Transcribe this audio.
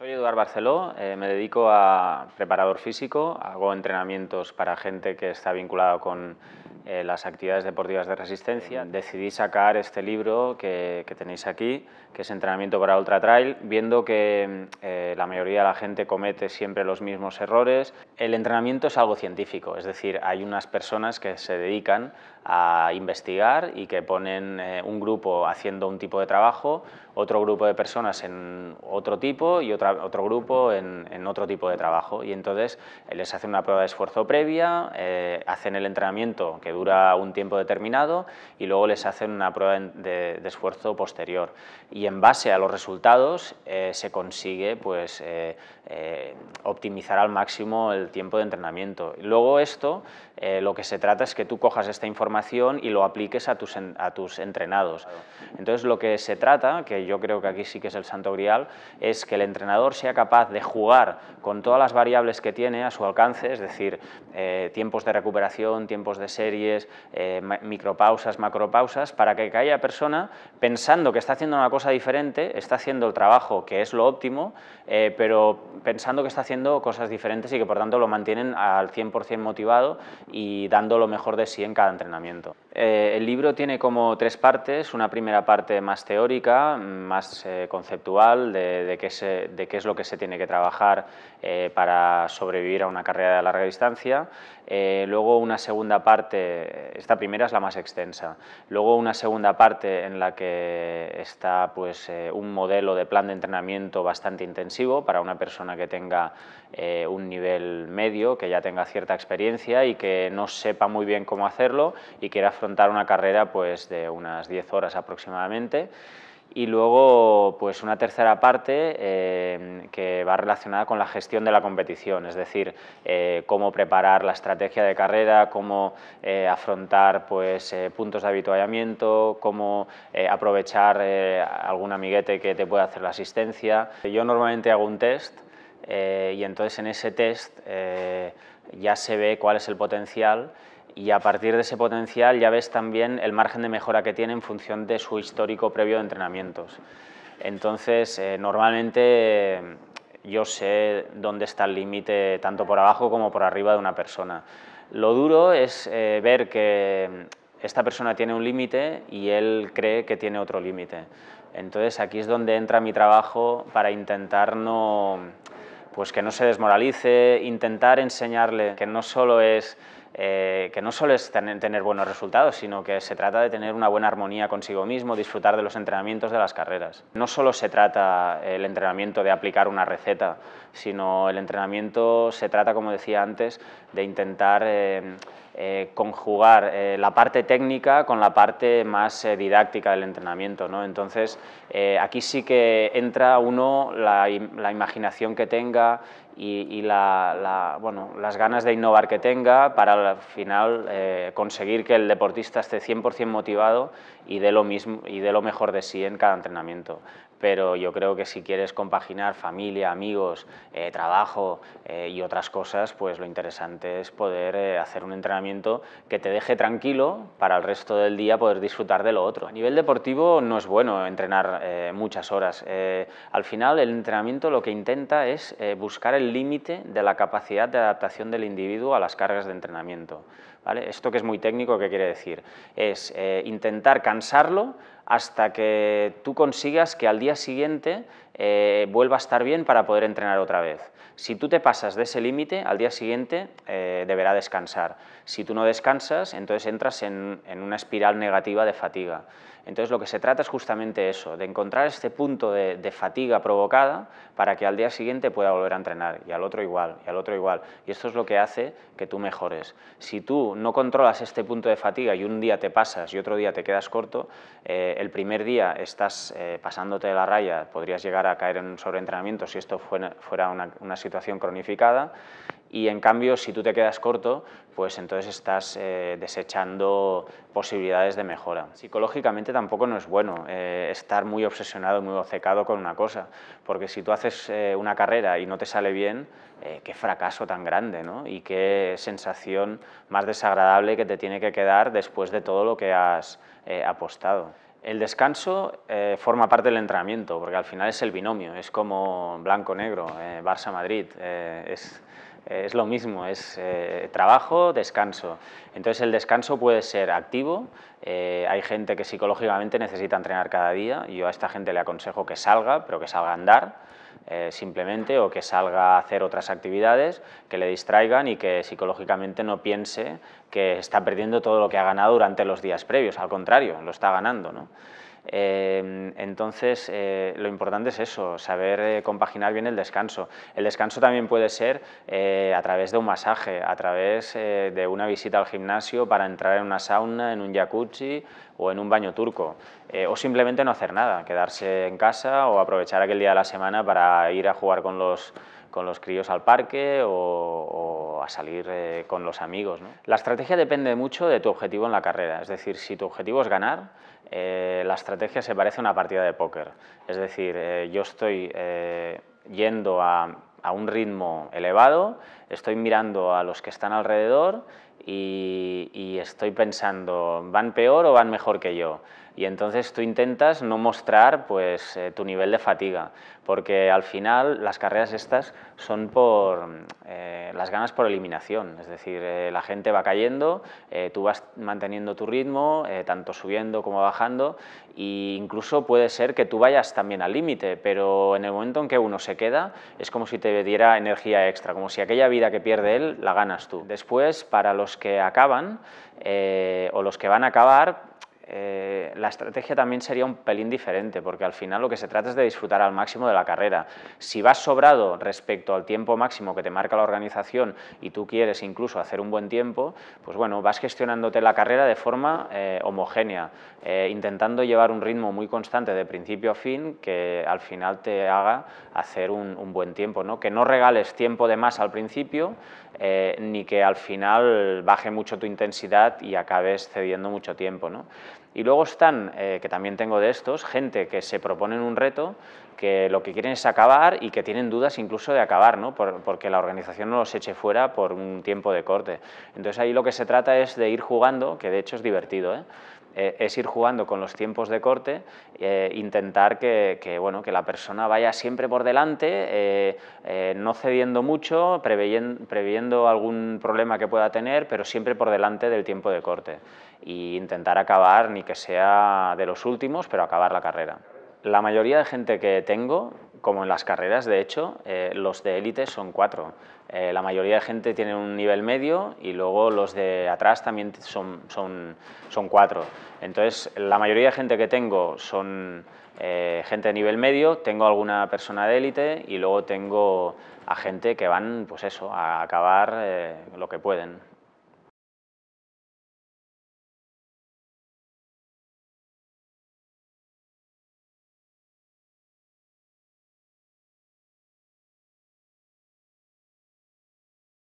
Soy Eduard Barceló, eh, me dedico a preparador físico, hago entrenamientos para gente que está vinculada con eh, las actividades deportivas de resistencia. Decidí sacar este libro que, tenéis aquí, que es Entrenamiento para Ultra Trail, viendo que mm, eh, la mayoría de la gente comete siempre los mismos errores. El entrenamiento es algo científico, es decir, hay unas personas que se dedican a investigar y que ponen eh, un grupo haciendo un tipo de trabajo, otro grupo de personas en otro tipo y otro grupo en, otro tipo de trabajo. Y entonces eh, les hacen una prueba de esfuerzo previa, eh, hacen el entrenamiento que dura un tiempo determinado y luego les hacen una prueba de, esfuerzo posterior. Y en base a los resultados se consigue pues, optimizar al máximo el tiempo de entrenamiento. Luego esto, lo que se trata es que tú cojas esta información y lo apliques a tus, a tus entrenados. Entonces lo que se trata, que yo creo que aquí sí que es el santo grial, es que el entrenador sea capaz de jugar con todas las variables que tiene a su alcance, es decir, eh, tiempos de recuperación, tiempos de series, eh, micropausas, macropausas, para que cada persona, pensando que está haciendo una cosa diferente, está haciendo el trabajo que es lo óptimo, eh, pero pensando que está haciendo cosas diferentes y que por tanto lo mantienen al 100% motivado y dando lo mejor de sí en cada entrenamiento. Eh, el libro tiene como tres partes, una primera parte más teórica, más eh, conceptual, de, qué es lo que se tiene que trabajar eh, para sobrevivir a una carrera de larga distancia, luego una segunda parte, esta primera es la más extensa, luego una segunda parte en la que está pues, un modelo de plan de entrenamiento bastante intensivo para una persona que tenga un nivel medio, que ya tenga cierta experiencia y que no sepa muy bien cómo hacerlo y quiere afrontar una carrera pues, de unas 10 horas aproximadamente. Y luego, pues una tercera parte eh, que va relacionada con la gestión de la competición, es decir, eh, cómo preparar la estrategia de carrera, cómo eh, afrontar pues, puntos de avituallamiento, cómo aprovechar algún amiguete que te pueda hacer la asistencia. Yo normalmente hago un test y entonces en ese test ya se ve cuál es el potencial y a partir de ese potencial ya ves también el margen de mejora que tiene en función de su histórico previo de entrenamientos. Entonces, eh, normalmente eh, yo sé dónde está el límite tanto por abajo como por arriba de una persona. Lo duro es eh, ver que esta persona tiene un límite y él cree que tiene otro límite. Entonces aquí es donde entra mi trabajo para intentar no, pues que no se desmoralice, intentar enseñarle que no solo es eh, que no solo es tener buenos resultados, sino que se trata de tener una buena armonía consigo mismo, disfrutar de los entrenamientos de las carreras. No solo se trata eh, el entrenamiento de aplicar una receta, sino el entrenamiento se trata, como decía antes, de intentar eh, conjugar la parte técnica con la parte más didáctica del entrenamiento. Entonces, aquí sí que entra uno la, la imaginación que tenga y, las ganas de innovar que tenga para al final eh, conseguir que el deportista esté 100% motivado y mismo, y dé lo mejor de sí en cada entrenamiento pero yo creo que si quieres compaginar familia, amigos, eh, trabajo eh, y otras cosas, pues lo interesante es poder eh, hacer un entrenamiento que te deje tranquilo para el resto del día poder disfrutar de lo otro. A nivel deportivo no es bueno entrenar muchas horas. al final el entrenamiento lo que intenta es buscar el límite de la capacidad de adaptación del individuo a las cargas de entrenamiento. ¿vale? Esto que es muy técnico, ¿qué quiere decir? Es intentar cansarlo hasta que tú consigas que al día siguiente eh, vuelva a estar bien para poder entrenar otra vez. Si tú te pasas de ese límite, al día siguiente eh, deberá descansar. Si tú no descansas, entonces entras en, una espiral negativa de fatiga. Entonces lo que se trata es justamente eso, de encontrar este punto de, fatiga provocada para que al día siguiente pueda volver a entrenar, y al otro igual, y al otro igual. Y esto es lo que hace que tú mejores. Si tú no controlas este punto de fatiga y un día te pasas y otro día te quedas corto, eh, el primer día estás pasándote de la raya, podrías llegar a caer en un sobreentrenamiento si esto fuera una, situación cronificada y en cambio si tú te quedas corto, pues entonces estás eh, desechando posibilidades de mejora. Psicológicamente tampoco no es bueno eh, estar muy obsesionado, muy obcecado con una cosa, porque si tú haces eh, una carrera y no te sale bien, qué fracaso tan grande ¿no? y qué sensación más desagradable que te tiene que quedar después de todo lo que has apostado. El descanso eh, forma parte del entrenamiento, porque al final es el binomio, es como blanco-negro, eh, Barça-Madrid, eh, es es lo mismo, es eh, trabajo, descanso. Entonces el descanso puede ser activo, eh, hay gente que psicológicamente necesita entrenar cada día, yo a esta gente le aconsejo que salga, pero que salga a andar eh, simplemente o que salga a hacer otras actividades que le distraigan y que psicológicamente no piense que está perdiendo todo lo que ha ganado durante los días previos, al contrario, lo está ganando. ¿no? Em, entonces, eh, lo importante es eso, saber eh, compaginar bien el descanso. El descanso también puede ser eh, a través de un masaje, a través de una visita al gimnasio para entrar en una sauna, en un jacuzzi o en un baño turco, o simplemente no hacer nada, quedarse en casa o aprovechar aquel día de la semana para ir a jugar con los, con los críos al parque o, a salir con los amigos. La estrategia depende mucho de tu objetivo en la carrera, es decir, si tu objetivo es ganar, eh, la estrategia se parece a una partida de póker. Es decir, eh, yo estoy eh, yendo a un ritmo elevado, estoy mirando a los que están alrededor y, estoy pensando, ¿van peor o van mejor que yo? Y entonces tú intentas no mostrar pues, eh, tu nivel de fatiga, porque al final las carreras estas son por eh, las ganas por eliminación, es decir, eh, la gente va cayendo, tú vas manteniendo tu ritmo, tanto subiendo como bajando, e incluso puede ser que tú vayas también al límite, pero en el momento en que uno se queda, es como si te diera energía extra, como si aquella vida que pierde él la ganas tú. Después, para los que acaban eh, o los que van a acabar eh, la estrategia también sería un pelín diferente, porque al final lo que se trata es de disfrutar al máximo de la carrera. Si vas sobrado respecto al tiempo máximo que te marca la organización y tú quieres incluso hacer un buen tiempo, pues bueno, vas gestionándote la carrera de forma eh, homogénea, eh, intentando llevar un ritmo muy constante de principio a fin que al final te haga hacer un, buen tiempo, ¿no? que no regales tiempo de más al principio, ni que al final baje mucho tu intensidad y acabes cediendo mucho tiempo. ¿no? Y luego están, eh, que también tengo de estos, gente que se proponen un reto, que lo que quieren es acabar y que tienen dudas incluso de acabar, porque la organización no los eche fuera por un tiempo de corte. Entonces ahí lo que se trata es de ir jugando, que de hecho es divertido, ¿eh? Eh, es ir jugando con los tiempos de corte, eh, intentar que, bueno, que la persona vaya siempre por delante, eh, no cediendo mucho, previendo, previendo, algún problema que pueda tener, pero siempre por delante del tiempo de corte. Y intentar acabar, ni que sea de los últimos, pero acabar la carrera. La mayoría de gente que tengo como en las carreras, de hecho, eh, los de élite son cuatro. Eh, la mayoría de gente tiene un nivel medio y luego los de atrás también son, cuatro. Entonces, la mayoría de gente que tengo son eh, gente de nivel medio, tengo alguna persona de élite y luego tengo a gente que van, pues eso, a acabar lo que pueden.